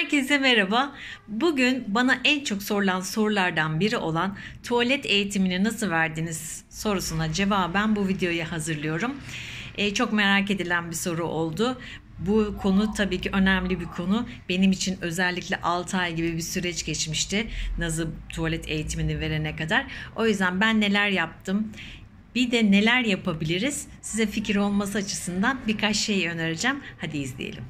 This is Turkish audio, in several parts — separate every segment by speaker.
Speaker 1: Herkese merhaba. Bugün bana en çok sorulan sorulardan biri olan tuvalet eğitimini nasıl verdiniz sorusuna cevaben bu videoyu hazırlıyorum. Ee, çok merak edilen bir soru oldu. Bu konu tabii ki önemli bir konu. Benim için özellikle 6 ay gibi bir süreç geçmişti Nazı tuvalet eğitimini verene kadar. O yüzden ben neler yaptım, bir de neler yapabiliriz size fikir olması açısından birkaç şey önereceğim. Hadi izleyelim.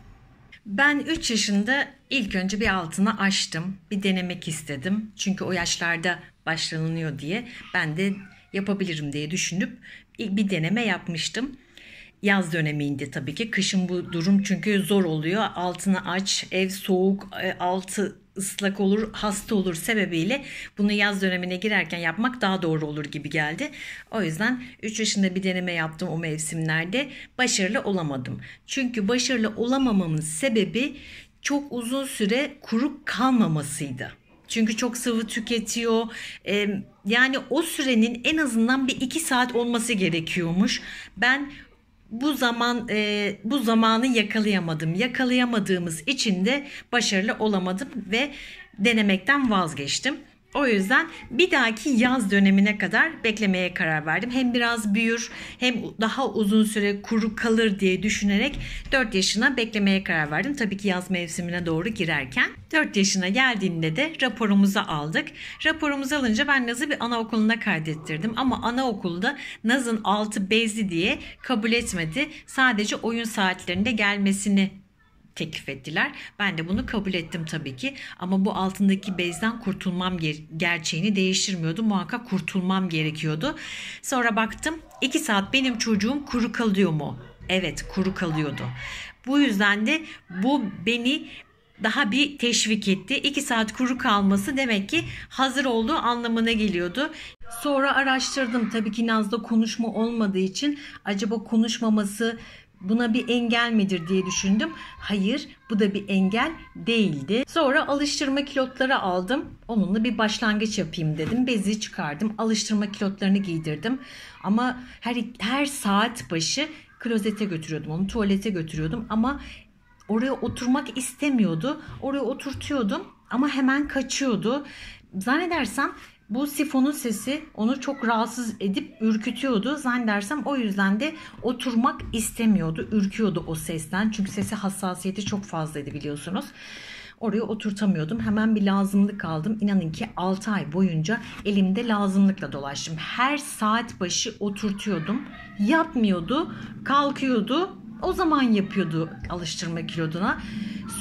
Speaker 1: Ben 3 yaşında ilk önce bir altını açtım. Bir denemek istedim. Çünkü o yaşlarda başlanılıyor diye ben de yapabilirim diye düşünüp bir deneme yapmıştım. Yaz dönemiydi tabii ki. Kışın bu durum çünkü zor oluyor. Altını aç, ev soğuk, e, altı ıslak olur, hasta olur sebebiyle bunu yaz dönemine girerken yapmak daha doğru olur gibi geldi. O yüzden 3 yaşında bir deneme yaptım o mevsimlerde. Başarılı olamadım. Çünkü başarılı olamamamın sebebi çok uzun süre kuru kalmamasıydı. Çünkü çok sıvı tüketiyor. yani o sürenin en azından bir iki saat olması gerekiyormuş. Ben bu zaman e, bu zamanı yakalayamadım. Yakalayamadığımız için de başarılı olamadım ve denemekten vazgeçtim. O yüzden bir dahaki yaz dönemine kadar beklemeye karar verdim. Hem biraz büyür hem daha uzun süre kuru kalır diye düşünerek 4 yaşına beklemeye karar verdim. Tabii ki yaz mevsimine doğru girerken. 4 yaşına geldiğinde de raporumuzu aldık. Raporumuzu alınca ben Naz'ı bir anaokuluna kaydettirdim. Ama anaokulda Naz'ın altı bezli diye kabul etmedi. Sadece oyun saatlerinde gelmesini teklif ettiler. Ben de bunu kabul ettim tabii ki ama bu altındaki bezden kurtulmam gerçeğini değiştirmiyordu. Muhakkak kurtulmam gerekiyordu. Sonra baktım 2 saat benim çocuğum kuru kalıyor mu? Evet kuru kalıyordu. Bu yüzden de bu beni daha bir teşvik etti. 2 saat kuru kalması demek ki hazır olduğu anlamına geliyordu. Sonra araştırdım. Tabii ki Naz'da konuşma olmadığı için acaba konuşmaması buna bir engel midir diye düşündüm. Hayır bu da bir engel değildi. Sonra alıştırma kilotları aldım. Onunla bir başlangıç yapayım dedim. Bezi çıkardım. Alıştırma kilotlarını giydirdim. Ama her, her saat başı klozete götürüyordum onu tuvalete götürüyordum ama oraya oturmak istemiyordu oraya oturtuyordum ama hemen kaçıyordu zannedersem bu sifonun sesi onu çok rahatsız edip ürkütüyordu. Zannedersem o yüzden de oturmak istemiyordu. Ürküyordu o sesten. Çünkü sesi hassasiyeti çok fazlaydı biliyorsunuz. Oraya oturtamıyordum. Hemen bir lazımlık aldım. İnanın ki 6 ay boyunca elimde lazımlıkla dolaştım. Her saat başı oturtuyordum. Yatmıyordu, kalkıyordu o zaman yapıyordu alıştırma kiloduna.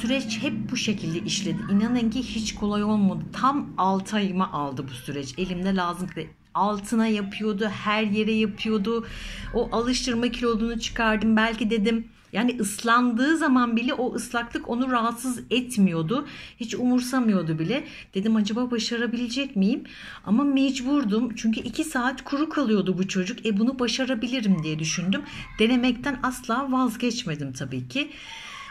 Speaker 1: Süreç hep bu şekilde işledi. İnanın ki hiç kolay olmadı. Tam 6 ayımı aldı bu süreç. Elimde lazım altına yapıyordu, her yere yapıyordu. O alıştırma kilodunu çıkardım. Belki dedim yani ıslandığı zaman bile o ıslaklık onu rahatsız etmiyordu. Hiç umursamıyordu bile. Dedim acaba başarabilecek miyim? Ama mecburdum. Çünkü iki saat kuru kalıyordu bu çocuk. E bunu başarabilirim diye düşündüm. Denemekten asla vazgeçmedim tabii ki.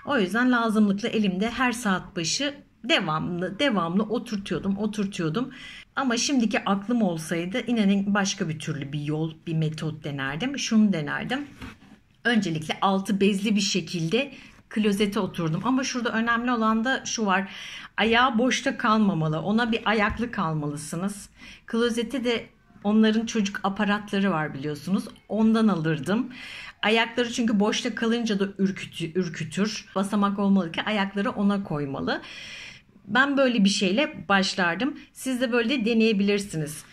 Speaker 1: O yüzden lazımlıkla elimde her saat başı devamlı devamlı oturtuyordum oturtuyordum. Ama şimdiki aklım olsaydı inanın başka bir türlü bir yol bir metot denerdim. Şunu denerdim öncelikle altı bezli bir şekilde klozete oturdum. Ama şurada önemli olan da şu var. Ayağı boşta kalmamalı. Ona bir ayaklı kalmalısınız. Klozete de onların çocuk aparatları var biliyorsunuz. Ondan alırdım. Ayakları çünkü boşta kalınca da ürkütü, ürkütür. Basamak olmalı ki ayakları ona koymalı. Ben böyle bir şeyle başlardım. Siz de böyle deneyebilirsiniz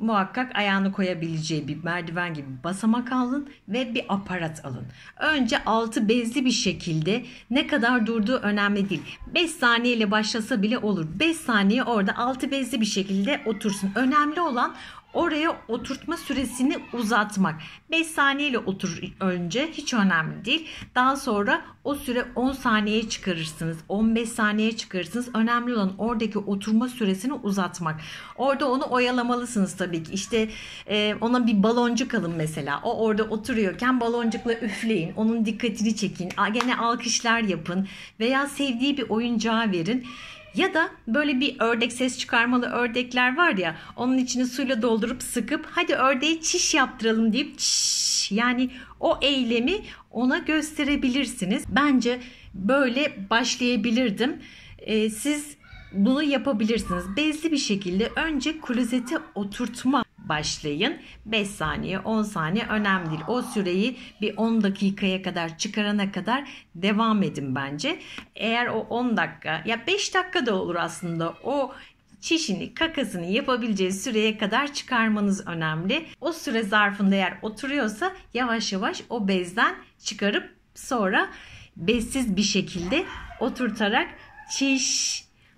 Speaker 1: muhakkak ayağını koyabileceği bir merdiven gibi basamak alın ve bir aparat alın. Önce altı bezli bir şekilde ne kadar durduğu önemli değil. 5 saniye ile başlasa bile olur. 5 saniye orada altı bezli bir şekilde otursun. Önemli olan oraya oturtma süresini uzatmak. 5 saniye ile otur önce hiç önemli değil. Daha sonra o süre 10 saniyeye çıkarırsınız. 15 saniyeye çıkarırsınız. Önemli olan oradaki oturma süresini uzatmak. Orada onu oyalamalısınız tabii ki. İşte e, ona bir baloncuk alın mesela. O orada oturuyorken baloncukla üfleyin. Onun dikkatini çekin. Gene alkışlar yapın veya sevdiği bir oyuncağı verin. Ya da böyle bir ördek ses çıkarmalı ördekler var ya onun içini suyla doldurup sıkıp hadi ördeğe çiş yaptıralım deyip çiş yani o eylemi ona gösterebilirsiniz. Bence böyle başlayabilirdim. Ee, siz bunu yapabilirsiniz. Bezli bir şekilde önce klozete oturtma başlayın. 5 saniye 10 saniye önemli değil. O süreyi bir 10 dakikaya kadar çıkarana kadar devam edin bence. Eğer o 10 dakika ya 5 dakika da olur aslında o çişini kakasını yapabileceği süreye kadar çıkarmanız önemli. O süre zarfında eğer oturuyorsa yavaş yavaş o bezden çıkarıp sonra bezsiz bir şekilde oturtarak çiş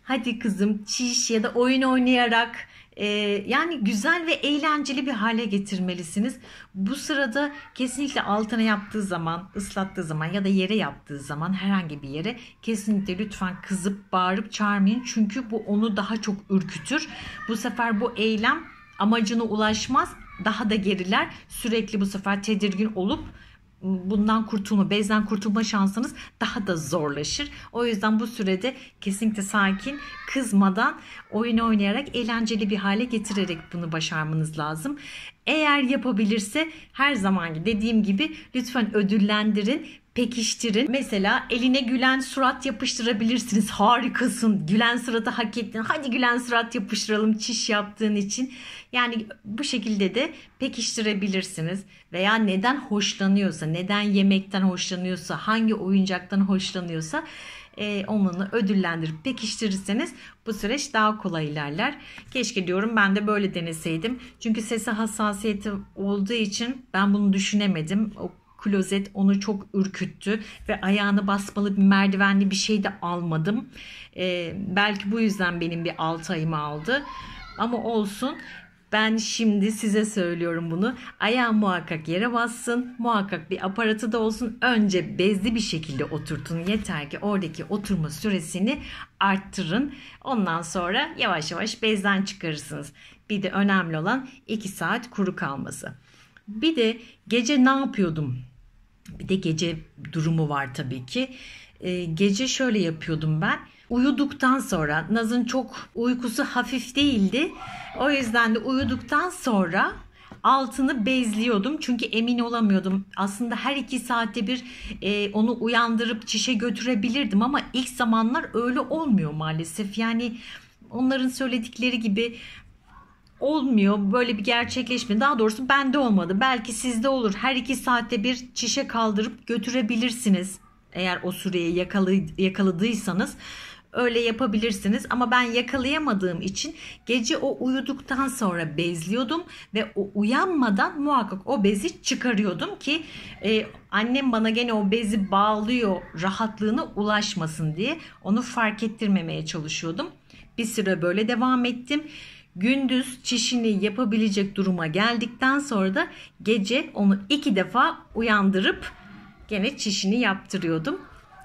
Speaker 1: hadi kızım çiş ya da oyun oynayarak ee, yani güzel ve eğlenceli bir hale getirmelisiniz. Bu sırada kesinlikle altına yaptığı zaman, ıslattığı zaman ya da yere yaptığı zaman herhangi bir yere kesinlikle lütfen kızıp bağırıp çağırmayın. Çünkü bu onu daha çok ürkütür. Bu sefer bu eylem amacına ulaşmaz daha da geriler sürekli bu sefer tedirgin olup bundan kurtulma, bezden kurtulma şansınız daha da zorlaşır. O yüzden bu sürede kesinlikle sakin, kızmadan, oyun oynayarak, eğlenceli bir hale getirerek bunu başarmanız lazım. Eğer yapabilirse her zaman dediğim gibi lütfen ödüllendirin pekiştirin. Mesela eline gülen surat yapıştırabilirsiniz. Harikasın. Gülen suratı hak ettin. Hadi gülen surat yapıştıralım çiş yaptığın için. Yani bu şekilde de pekiştirebilirsiniz. Veya neden hoşlanıyorsa, neden yemekten hoşlanıyorsa, hangi oyuncaktan hoşlanıyorsa e, onunla ödüllendirip pekiştirirseniz bu süreç daha kolay ilerler. Keşke diyorum ben de böyle deneseydim. Çünkü sese hassasiyeti olduğu için ben bunu düşünemedim. O klozet onu çok ürküttü ve ayağını basmalı bir merdivenli bir şey de almadım. E, belki bu yüzden benim bir 6 ayımı aldı. Ama olsun ben şimdi size söylüyorum bunu. Ayağın muhakkak yere bassın. Muhakkak bir aparatı da olsun. Önce bezli bir şekilde oturtun. Yeter ki oradaki oturma süresini arttırın. Ondan sonra yavaş yavaş bezden çıkarırsınız. Bir de önemli olan 2 saat kuru kalması. Bir de gece ne yapıyordum bir de gece durumu var tabii ki. E, gece şöyle yapıyordum ben. Uyuduktan sonra Naz'ın çok uykusu hafif değildi. O yüzden de uyuduktan sonra altını bezliyordum çünkü emin olamıyordum. Aslında her iki saatte bir e, onu uyandırıp çişe götürebilirdim ama ilk zamanlar öyle olmuyor maalesef. Yani onların söyledikleri gibi olmuyor. Böyle bir gerçekleşme. Daha doğrusu bende olmadı. Belki sizde olur. Her iki saatte bir çişe kaldırıp götürebilirsiniz. Eğer o süreyi yakalı, yakaladıysanız öyle yapabilirsiniz. Ama ben yakalayamadığım için gece o uyuduktan sonra bezliyordum ve o uyanmadan muhakkak o bezi çıkarıyordum ki e, annem bana gene o bezi bağlıyor rahatlığına ulaşmasın diye onu fark ettirmemeye çalışıyordum. Bir süre böyle devam ettim. Gündüz çişini yapabilecek duruma geldikten sonra da gece onu iki defa uyandırıp gene çişini yaptırıyordum.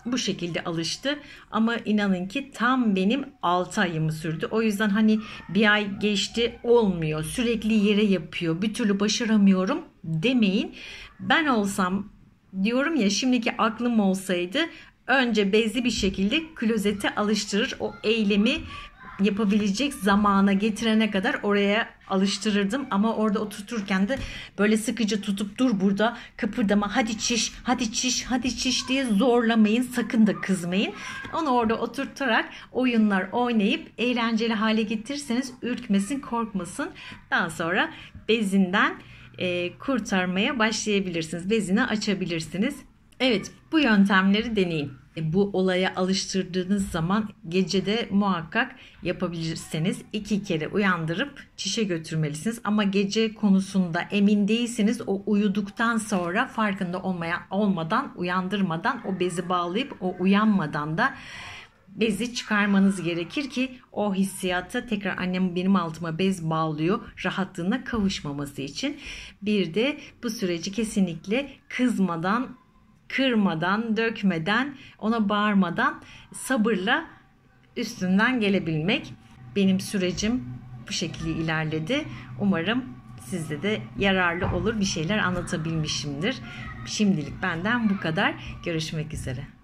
Speaker 1: Bu şekilde alıştı ama inanın ki tam benim 6 ayımı sürdü. O yüzden hani bir ay geçti olmuyor sürekli yere yapıyor bir türlü başaramıyorum demeyin. Ben olsam diyorum ya şimdiki aklım olsaydı önce bezli bir şekilde klozete alıştırır o eylemi yapabilecek zamana getirene kadar oraya alıştırırdım ama orada oturturken de böyle sıkıcı tutup dur burada kıpırdama hadi çiş hadi çiş hadi çiş diye zorlamayın sakın da kızmayın. Onu orada oturtarak oyunlar oynayıp eğlenceli hale getirseniz ürkmesin korkmasın. Daha sonra bezinden e, kurtarmaya başlayabilirsiniz. Bezini açabilirsiniz. Evet bu yöntemleri deneyin. E, bu olaya alıştırdığınız zaman gecede muhakkak yapabilirseniz iki kere uyandırıp çişe götürmelisiniz. Ama gece konusunda emin değilsiniz o uyuduktan sonra farkında olmaya olmadan uyandırmadan o bezi bağlayıp o uyanmadan da bezi çıkarmanız gerekir ki o hissiyata tekrar annem benim altıma bez bağlıyor rahatlığına kavuşmaması için. Bir de bu süreci kesinlikle kızmadan kırmadan, dökmeden, ona bağırmadan sabırla üstünden gelebilmek. Benim sürecim bu şekilde ilerledi. Umarım sizde de yararlı olur. Bir şeyler anlatabilmişimdir. Şimdilik benden bu kadar. Görüşmek üzere.